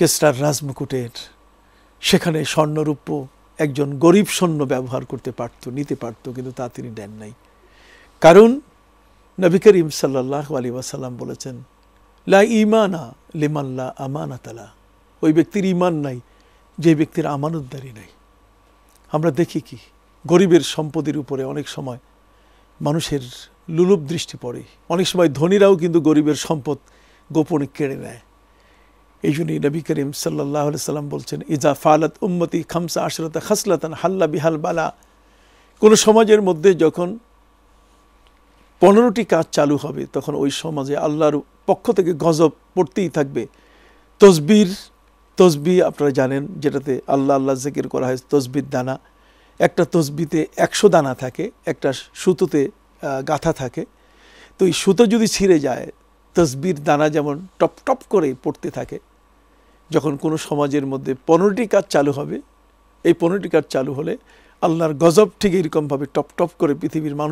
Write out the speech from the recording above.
castor রাজমুকুটের সেখানে স্বর্ণরূপ একজন গরিব সৈন্য ব্যবহার করতে পারত নিতে পারত কিন্তু তা তিনি দেন নাই কারণ নবী করিম সাল্লাহ আলী ওয়াসাল্লাম বলেছেন লা ইমানা লিমাল্লা আমানা তালা ওই ব্যক্তির ইমান নাই যে ব্যক্তির আমানতদারি নাই আমরা দেখি কি গরিবের সম্পদের উপরে অনেক সময় মানুষের লুলুপ দৃষ্টি পড়ে অনেক সময় ধনীরাও কিন্তু গরিবের সম্পদ গোপনে কেড়ে নেয় এই জন্যই নবী করিম সাল্লাহ সাল্লাম বলছেন ইজা ফালত উম্মতি খামসা আশরতা খাসলাতান হাল্লা বিহাল বালা কোনো সমাজের মধ্যে যখন পনেরোটি কাজ চালু হবে তখন ওই সমাজে আল্লাহর পক্ষ থেকে গজব পড়তেই থাকবে তসবির তসবি আপনারা জানেন যেটাতে আল্লাহ আল্লাহ জিকির করা হয় তসবির দানা একটা তসবিতে একশো দানা থাকে একটা সুতোতে গাথা থাকে তো এই সুতো যদি ছিঁড়ে যায় তসবির দানা যেমন টপ টপ করে পড়তে থাকে যখন কোনো সমাজের মধ্যে পনেরোটি কাজ চালু হবে এই পনেরোটি কাজ চালু হলে আল্লাহর গজব ঠিক এরকমভাবে টপ টপ করে পৃথিবীর মানুষ